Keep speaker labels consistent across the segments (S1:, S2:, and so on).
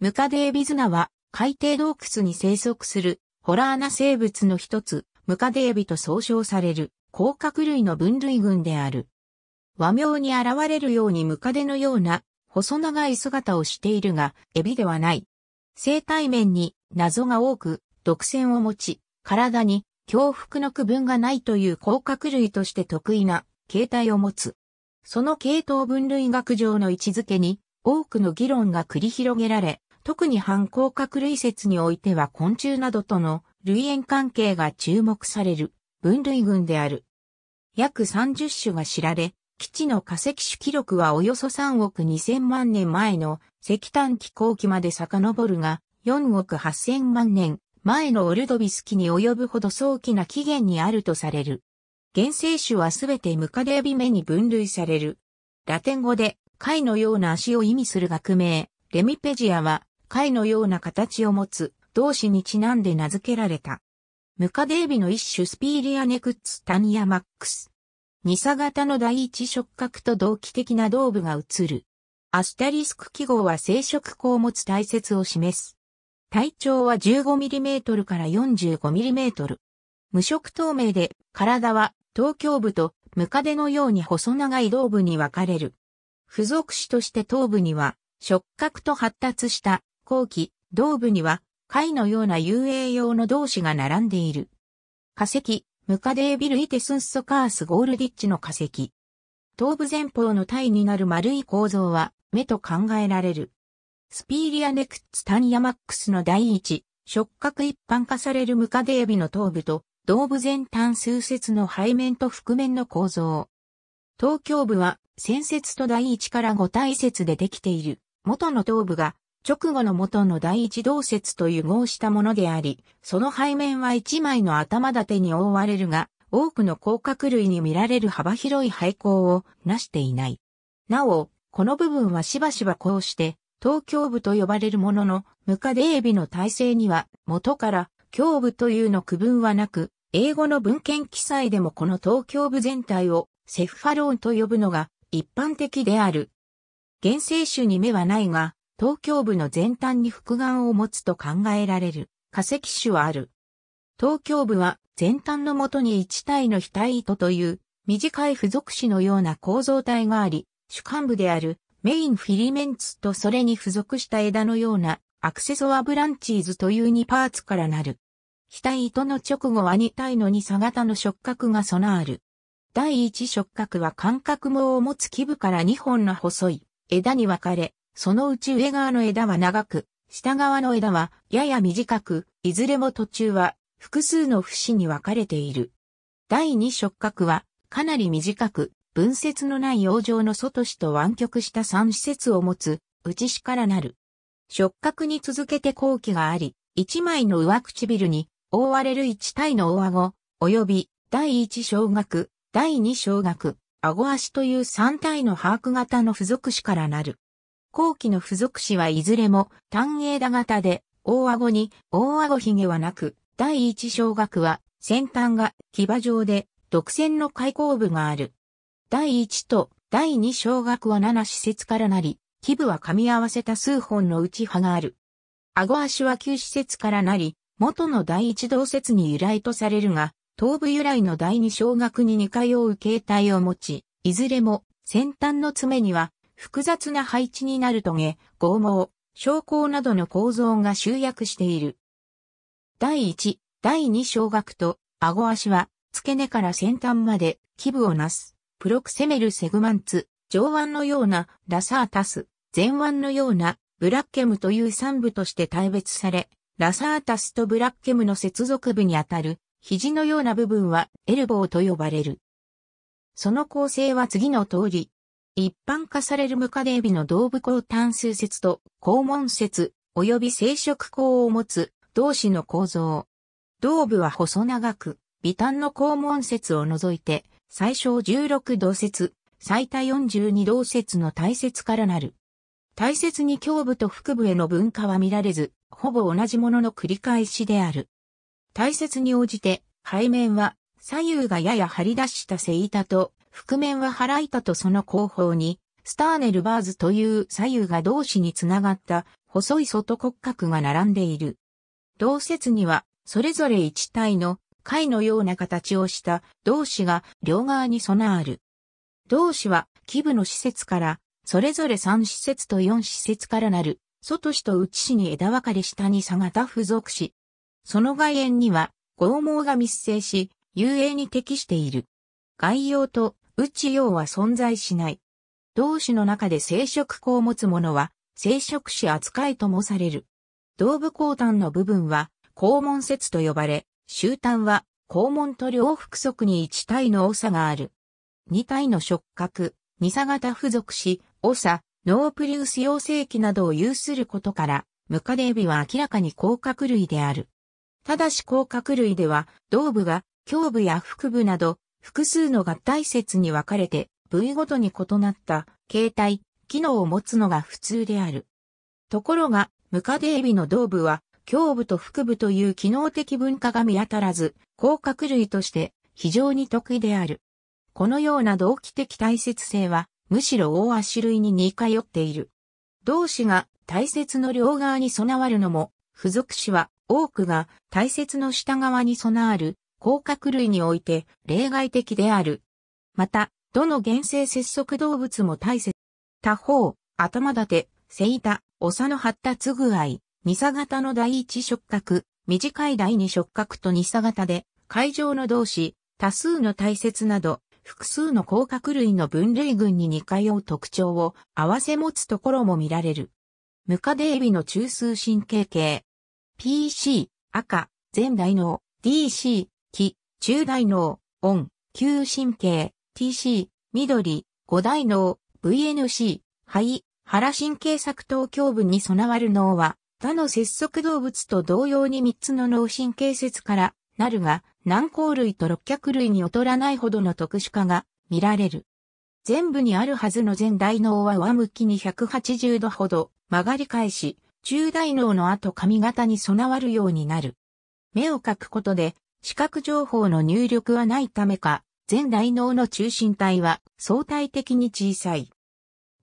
S1: ムカデエビズナは海底洞窟に生息するホラーな生物の一つ、ムカデエビと総称される甲殻類の分類群である。和名に現れるようにムカデのような細長い姿をしているが、エビではない。生体面に謎が多く、毒腺を持ち、体に恐怖の区分がないという甲殻類として得意な形態を持つ。その系統分類学上の位置づけに多くの議論が繰り広げられ、特に反甲殻類説においては昆虫などとの類縁関係が注目される分類群である。約30種が知られ、基地の化石種記録はおよそ3億2000万年前の石炭紀後期まで遡るが、4億8000万年前のオルドビス期に及ぶほど早期な起源にあるとされる。原生種はすべてムカデビメに分類される。ラテン語で貝のような足を意味する学名、レミペジアは貝のような形を持つ、同詞にちなんで名付けられた。ムカデエビの一種スピーリアネクッツタニアマックス。ニサ型の第一触覚と同期的な動部が映る。アスタリスク記号は生殖項を持つ体節を示す。体長は 15mm から 45mm。無色透明で、体は東京部とムカデのように細長い胴部に分かれる。付属詞として頭部には、触覚と発達した後期、胴部には、貝のような遊泳用の同士が並んでいる。化石、ムカデービルイテスンソカースゴールディッチの化石。頭部前方の体になる丸い構造は、目と考えられる。スピーリアネクッツタニヤマックスの第一、触覚一般化されるムカデエビの頭部と、胴部前端数節の背面と覆面の構造。頭胸部は、先節と第一から五体節でできている。元の頭部が直後の元の第一動説と融合したものであり、その背面は一枚の頭立てに覆われるが、多くの甲殻類に見られる幅広い廃校をなしていない。なお、この部分はしばしばこうして、東京部と呼ばれるものの、ムカデエビの体制には、元から胸部というの区分はなく、英語の文献記載でもこの東京部全体をセフファローンと呼ぶのが一般的である。原生種に目はないが、東京部の前端に複眼を持つと考えられる化石種はある。東京部は前端のもとに一体の非体糸という短い付属子のような構造体があり、主幹部であるメインフィリメンツとそれに付属した枝のようなアクセソアブランチーズという2パーツからなる。非体糸の直後は2体の2差型の触角が備わる。第1触角は感覚網を持つ基部から2本の細い枝に分かれ、そのうち上側の枝は長く、下側の枝はやや短く、いずれも途中は複数の節に分かれている。第二触角はかなり短く、分節のない洋上の外肢と湾曲した三施設を持つ内肢からなる。触角に続けて後期があり、一枚の上唇に覆われる一体の大顎、及び第一小学、第二小学、顎足という三体の把握型の付属詞からなる。後期の付属詞はいずれも単英打型で、大顎に大顎髭はなく、第一小学は先端が牙状で独占の開口部がある。第一と第二小学は7施設からなり、基部は噛み合わせた数本の内歯がある。顎足は9施設からなり、元の第一同説に由来とされるが、頭部由来の第二小学に似通う形態を持ち、いずれも先端の爪には複雑な配置になるとげ、剛毛、昇降などの構造が集約している。第1、第2小学と、顎足は、付け根から先端まで、基部をなす、プロクセメルセグマンツ、上腕のような、ラサータス、前腕のような、ブラッケムという三部として対別され、ラサータスとブラッケムの接続部にあたる、肘のような部分はエルボーと呼ばれる。その構成は次の通り、一般化されるムカデエビの動部孔単数節と肛門節及び生殖口を持つ同士の構造。動部は細長く、微端の肛門節を除いて最小16動節、最多42動節の大節からなる。大切に胸部と腹部への分化は見られず、ほぼ同じものの繰り返しである。大切に応じて背面は左右がやや張り出した背板と覆面は腹板とその後方に、スターネルバーズという左右が同士につながった細い外骨格が並んでいる。同説には、それぞれ一体の貝のような形をした同士が両側に備ある。同士は基部の施設から、それぞれ三施設と四施設からなる、外市と内市に枝分かれ下に差型付属し、その外縁には、剛毛が密生し、遊泳に適している。概要とうち用は存在しない。同種の中で生殖口を持つものは、生殖子扱いともされる。胴部後端の部分は、肛門節と呼ばれ、終端は、肛門と両腹側に1体の長がある。2体の触覚、二差型付属し、長、ノープリウス養成器などを有することから、ムカデエビは明らかに甲殻類である。ただし甲殻類では、胴部が胸部や腹部など複数の合体説に分かれて部位ごとに異なった形態、機能を持つのが普通である。ところが、ムカデエビの胴部は、胸部と腹部という機能的文化が見当たらず、甲殻類として非常に得意である。このような同期的大切性は、むしろ大足類に似通っている。同詞が大切の両側に備わるのも、付属詞は多くが大切の下側に備わる甲殻類において例外的である。また、どの原生節足動物も大切。他方、頭立て、背板、おさの発達具合、二差型の第一触覚、短い第二触覚と二差型で、会場の同士、多数の大切など、複数の甲殻類の分類群に似通う特徴を併せ持つところも見られる。ムカデエビの中枢神経系。PC、赤、全大脳、DC、気、中大脳、音、旧神経、TC、緑、五大脳、VNC、肺、腹神経作頭胸部に備わる脳は、他の節足動物と同様に3つの脳神経節からなるが、軟膏類と六脚類に劣らないほどの特殊化が見られる。全部にあるはずの前大脳は上向きに180度ほど曲がり返し、中大脳の後髪型に備わるようになる。目を描くことで視覚情報の入力はないためか、全大脳の中心体は相対的に小さい。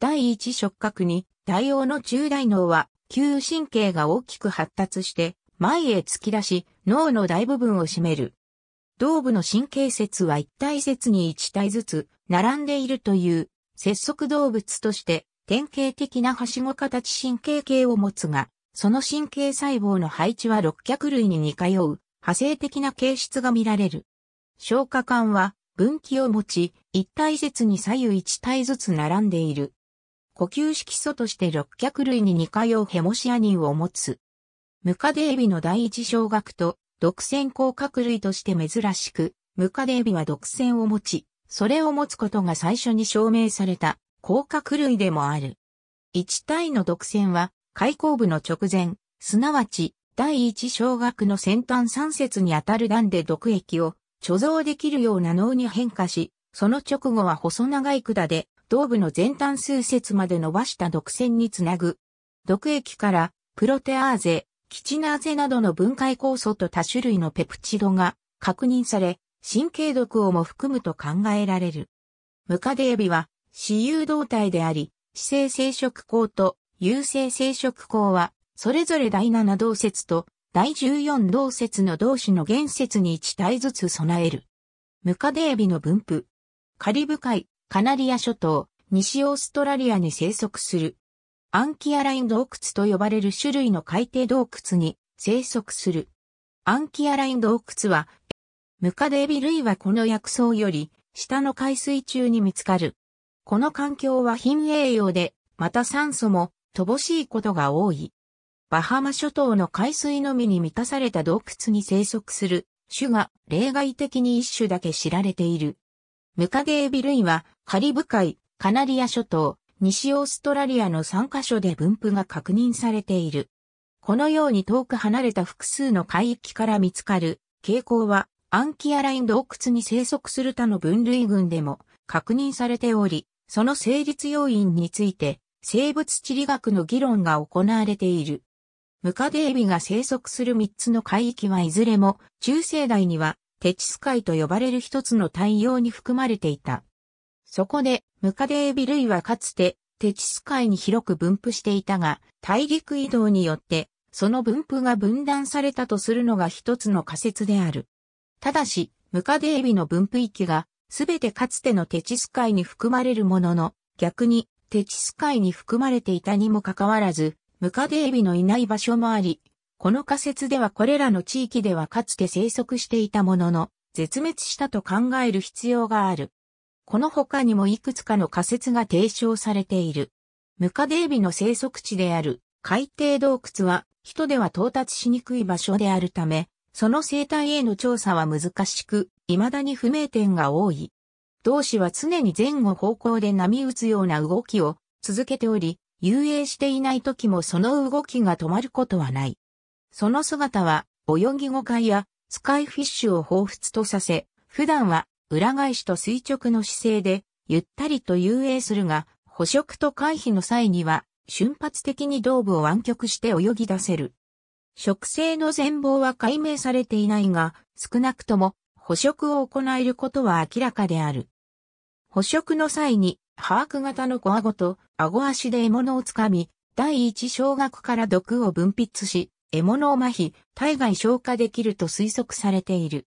S1: 第一触覚に、大王の中大脳は、旧神経が大きく発達して、前へ突き出し、脳の大部分を占める。頭部の神経節は一体節に一体ずつ、並んでいるという、節足動物として、典型的なはしご形神経系を持つが、その神経細胞の配置は六脚類に似通う、派生的な形質が見られる。消化管は分岐を持ち、一体節に左右一体ずつ並んでいる。呼吸色素として六脚類に似通うヘモシアニンを持つ。ムカデエビの第一小学と独占甲殻類として珍しく、ムカデエビは独占を持ち、それを持つことが最初に証明された甲殻類でもある。一体の独占は開口部の直前、すなわち第一小学の先端三節にあたる段で毒液を貯蔵できるような脳に変化し、その直後は細長い管で、頭部の前端数節まで伸ばした毒腺につなぐ。毒液から、プロテアーゼ、キチナーゼなどの分解酵素と多種類のペプチドが確認され、神経毒をも含むと考えられる。ムカデエビは、私有動体であり、死性生殖口と有性生殖口はそれぞれ第7同説と第14同説の同種の原説に1体ずつ備える。ムカデエビの分布。カリブ海、カナリア諸島、西オーストラリアに生息する。アンキアライン洞窟と呼ばれる種類の海底洞窟に生息する。アンキアライン洞窟は、ムカデエビ類はこの薬草より下の海水中に見つかる。この環境は貧栄養で、また酸素も乏しいことが多い。バハマ諸島の海水のみに満たされた洞窟に生息する種が例外的に一種だけ知られている。ムカゲエビ類はカリブ海、カナリア諸島、西オーストラリアの3カ所で分布が確認されている。このように遠く離れた複数の海域から見つかる傾向はアンキアライン洞窟に生息する他の分類群でも確認されており、その成立要因について生物地理学の議論が行われている。ムカデエビが生息する3つの海域はいずれも中世代にはテチス海と呼ばれる一つの対応に含まれていた。そこでムカデエビ類はかつてテチス海に広く分布していたが大陸移動によってその分布が分断されたとするのが一つの仮説である。ただし、ムカデエビの分布域がすべてかつてのテチス海に含まれるものの逆にテチス海に含まれていたにもかかわらず、ムカデエビのいない場所もあり、この仮説ではこれらの地域ではかつて生息していたものの、絶滅したと考える必要がある。この他にもいくつかの仮説が提唱されている。ムカデエビの生息地である海底洞窟は人では到達しにくい場所であるため、その生態への調査は難しく、未だに不明点が多い。同氏は常に前後方向で波打つような動きを続けており、遊泳していない時もその動きが止まることはない。その姿は、泳ぎ誤解や、スカイフィッシュを彷彿とさせ、普段は、裏返しと垂直の姿勢で、ゆったりと遊泳するが、捕食と回避の際には、瞬発的に胴部を湾曲して泳ぎ出せる。植生の全貌は解明されていないが、少なくとも捕食を行えることは明らかである。捕食の際に把握型の小顎と顎足で獲物をつかみ、第一小学から毒を分泌し、獲物を麻痺、体外消化できると推測されている。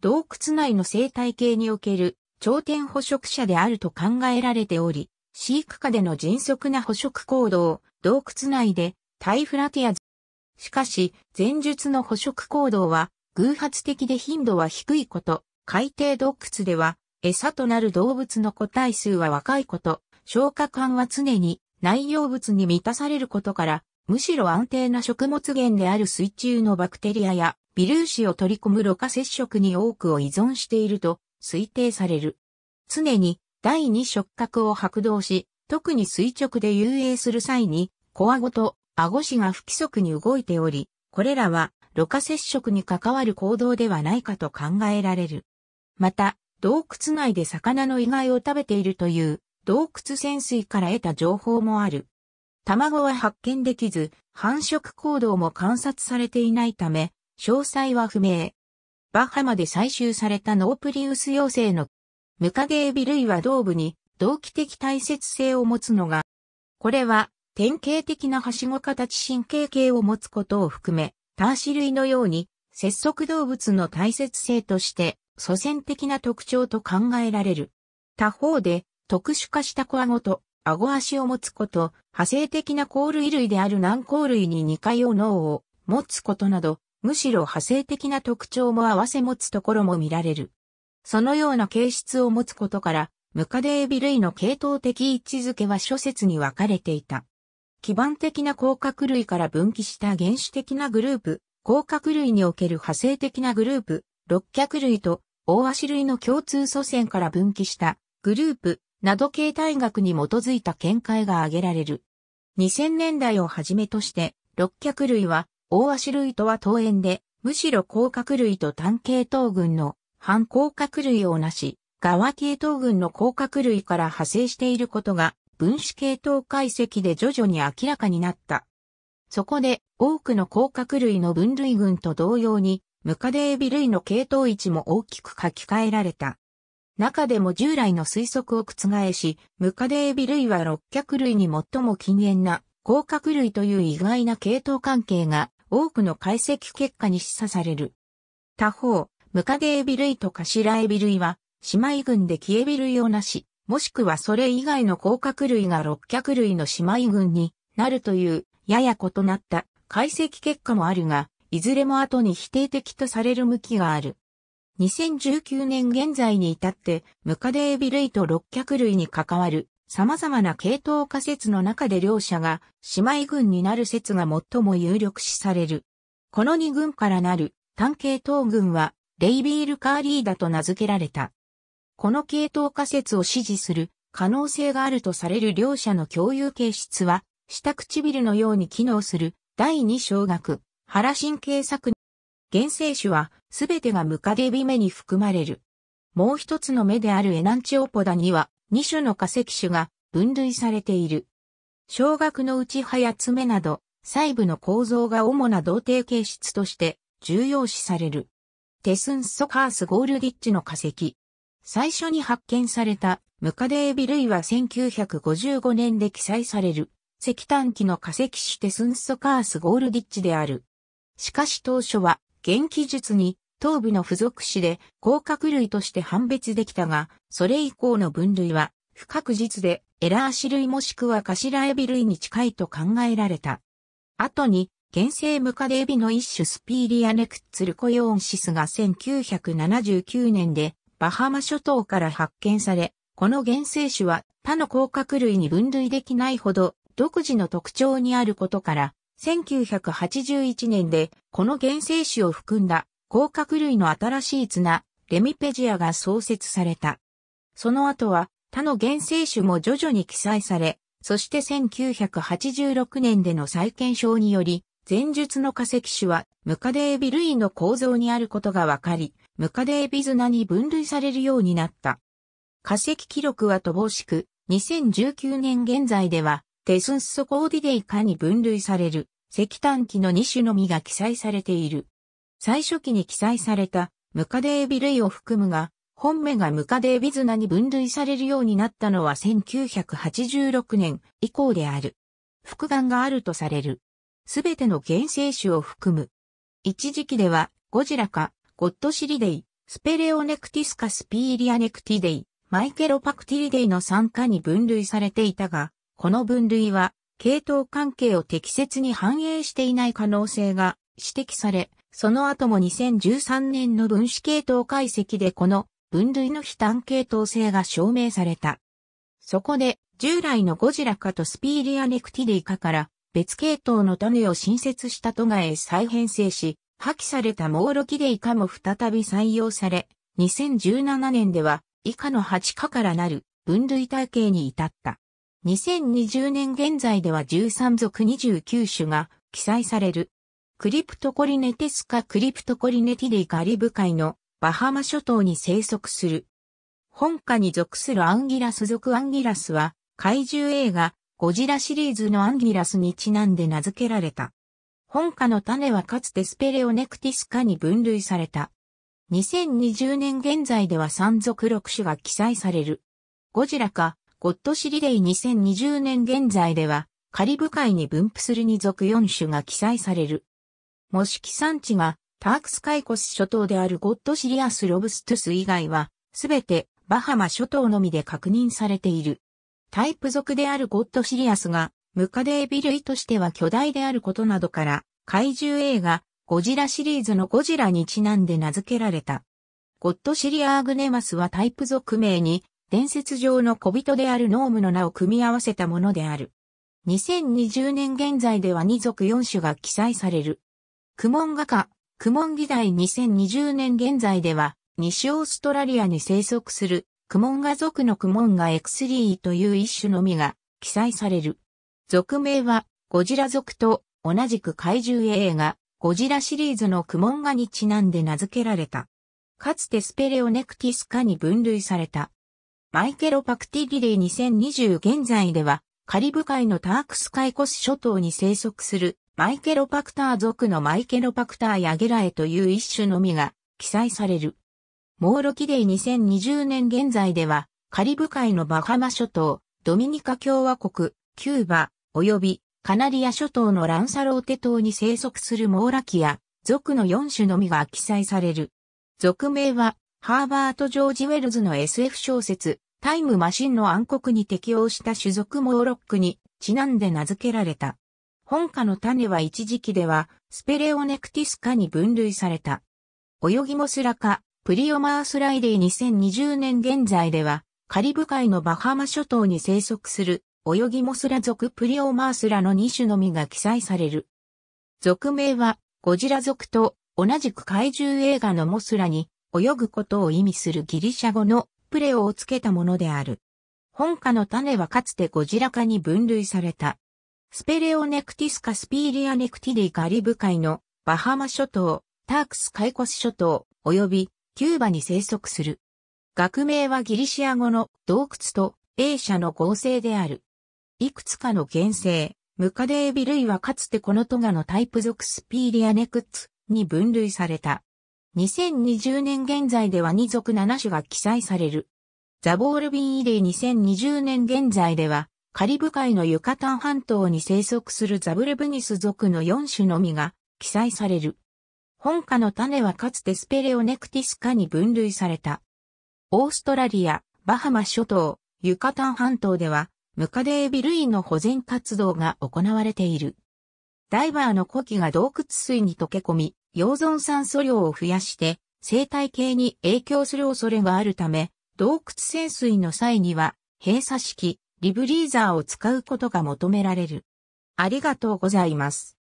S1: 洞窟内の生態系における頂点捕食者であると考えられており、飼育下での迅速な捕食行動、洞窟内でタイフラティアしかし、前述の捕食行動は偶発的で頻度は低いこと、海底洞窟では餌となる動物の個体数は若いこと、消化管は常に内容物に満たされることから、むしろ安定な食物源である水中のバクテリアや微粒子を取り込むろ過接触に多くを依存していると推定される。常に第二触覚を拍動し、特に垂直で遊泳する際に、小顎と顎子が不規則に動いており、これらは、ろ過接触に関わる行動ではないかと考えられる。また、洞窟内で魚の遺骸を食べているという洞窟潜水から得た情報もある。卵は発見できず、繁殖行動も観察されていないため、詳細は不明。バハマで採集されたノープリウス幼生のムカゲエビ類は胴部に同期的大切性を持つのが、これは典型的なはしご形神経系を持つことを含め、ターシ類のように節足動物の大切性として祖先的な特徴と考えられる。他方で、特殊化したア顎と顎足を持つこと、派生的な甲類類である軟甲類に似回用。脳を持つことなど、むしろ派生的な特徴も合わせ持つところも見られる。そのような形質を持つことから、ムカデエビ類の系統的位置づけは諸説に分かれていた。基盤的な甲殻類から分岐した原始的なグループ、甲殻類における派生的なグループ、六脚類と大足類の共通祖先から分岐したグループなど形態学に基づいた見解が挙げられる。2000年代をはじめとして、六脚類は大足類とは遠縁で、むしろ甲殻類と単系統群の反甲殻類をなし、側系統群の甲殻類から派生していることが分子系統解析で徐々に明らかになった。そこで多くの甲殻類の分類群と同様にムカデエビ類の系統位置も大きく書き換えられた。中でも従来の推測を覆し、ムカデエビ類は六脚類に最も禁煙な甲殻類という意外な系統関係が多くの解析結果に示唆される。他方、ムカデエビ類とカシラエビ類は、姉妹群でキエビ類をなし、もしくはそれ以外の甲殻類が六脚類の姉妹群になるという、やや異なった解析結果もあるが、いずれも後に否定的とされる向きがある。2019年現在に至って、ムカデエビ類と六脚類に関わる様々な系統仮説の中で両者が姉妹群になる説が最も有力視される。この2群からなる単系統群はレイビールカーリーダと名付けられた。この系統仮説を支持する可能性があるとされる両者の共有形質は下唇のように機能する第二小学原神経作原生種はすべてがムカデビ目に含まれる。もう一つの目であるエナンチオポダには2種の化石種が分類されている。小学の内葉や爪など細部の構造が主な同定形質として重要視される。テスンソカース・ゴールディッチの化石。最初に発見されたムカデエビ類は1955年で記載される石炭機の化石種テスンソカース・ゴールディッチである。しかし当初は、現記述に頭部の付属詞で甲殻類として判別できたが、それ以降の分類は不確実でエラー種類もしくは頭エビ類に近いと考えられた。後に、原生ムカデエビの一種スピーリアネクツルコヨーンシスが1979年でバハマ諸島から発見され、この原生種は他の甲殻類に分類できないほど独自の特徴にあることから1981年で、この原生種を含んだ甲殻類の新しい綱、レミペジアが創設された。その後は他の原生種も徐々に記載され、そして1986年での再検証により、前述の化石種はムカデエビ類の構造にあることが分かり、ムカデエビ綱に分類されるようになった。化石記録は乏しく、2019年現在では、テスンスソコーディデイ科に分類される。石炭機の2種のみが記載されている。最初期に記載されたムカデエビ類を含むが、本目がムカデエビズナに分類されるようになったのは1986年以降である。複眼があるとされる。すべての原生種を含む。一時期では、ゴジラか、ゴッドシリデイ、スペレオネクティスかスピーリアネクティデイ、マイケロパクティリデイの参加に分類されていたが、この分類は系統関係を適切に反映していない可能性が指摘され、その後も2013年の分子系統解析でこの分類の非単系統性が証明された。そこで従来のゴジラ科とスピーリアネクティデイ科から別系統の種を新設したトガへ再編成し、破棄されたモーロキデイ科も再び採用され、2017年では以下の8科からなる分類体系に至った。2020年現在では13属29種が記載される。クリプトコリネテスカクリプトコリネティディカリブ海のバハマ諸島に生息する。本家に属するアンギラス属アンギラスは怪獣映画ゴジラシリーズのアンギラスにちなんで名付けられた。本家の種はかつてスペレオネクティスカに分類された。2020年現在では3属6種が記載される。ゴジラかゴッドシリレイ2020年現在では、カリブ海に分布するに属4種が記載される。模式産地がタークスカイコス諸島であるゴッドシリアスロブストゥス以外は、すべてバハマ諸島のみで確認されている。タイプ属であるゴッドシリアスが、ムカデエビ類としては巨大であることなどから、怪獣映画、ゴジラシリーズのゴジラにちなんで名付けられた。ゴッドシリアーグネマスはタイプ属名に伝説上の小人であるノームの名を組み合わせたものである。2020年現在では2族4種が記載される。クモン画家、クモン議題2020年現在では、西オーストラリアに生息する、クモン族のクモン X3 という一種のみが記載される。族名は、ゴジラ族と同じく怪獣映画、ゴジラシリーズのクモンにちなんで名付けられた。かつてスペレオネクティス科に分類された。マイケロパクティギリー2020現在では、カリブ海のタークスカイコス諸島に生息するマイケロパクター族のマイケロパクターやゲラエという一種のみが記載される。モーロキデイ2020年現在では、カリブ海のバハマ諸島、ドミニカ共和国、キューバ、及びカナリア諸島のランサローテ島に生息するモーラキア、族の4種のみが記載される。属名はハーバート・ジョージ・ウェルズの SF 小説、タイムマシンの暗黒に適応した種族モーロックにちなんで名付けられた。本家の種は一時期ではスペレオネクティス科に分類された。泳ぎモスラ科、プリオマースライディ2020年現在ではカリブ海のバハマ諸島に生息する泳ぎモスラ属プリオマースラの2種のみが記載される。属名はゴジラ属と同じく怪獣映画のモスラに泳ぐことを意味するギリシャ語のプレオをつけたものである。本科の種はかつてゴジラ科に分類された。スペレオネクティスかスピーリアネクティディカリブ海のバハマ諸島、タークスカイコス諸島、及びキューバに生息する。学名はギリシア語の洞窟と英社の合成である。いくつかの原生、ムカデエビ類はかつてこのトガのタイプ属スピーリアネクツに分類された。2020年現在では2族7種が記載される。ザボールビンイレイ2020年現在では、カリブ海のユカタン半島に生息するザブルブニス族の4種のみが記載される。本科の種はかつてスペレオネクティス科に分類された。オーストラリア、バハマ諸島、ユカタン半島では、ムカデエビ類の保全活動が行われている。ダイバーの古希が洞窟水に溶け込み、溶存酸素量を増やして生態系に影響する恐れがあるため、洞窟潜水の際には閉鎖式リブリーザーを使うことが求められる。ありがとうございます。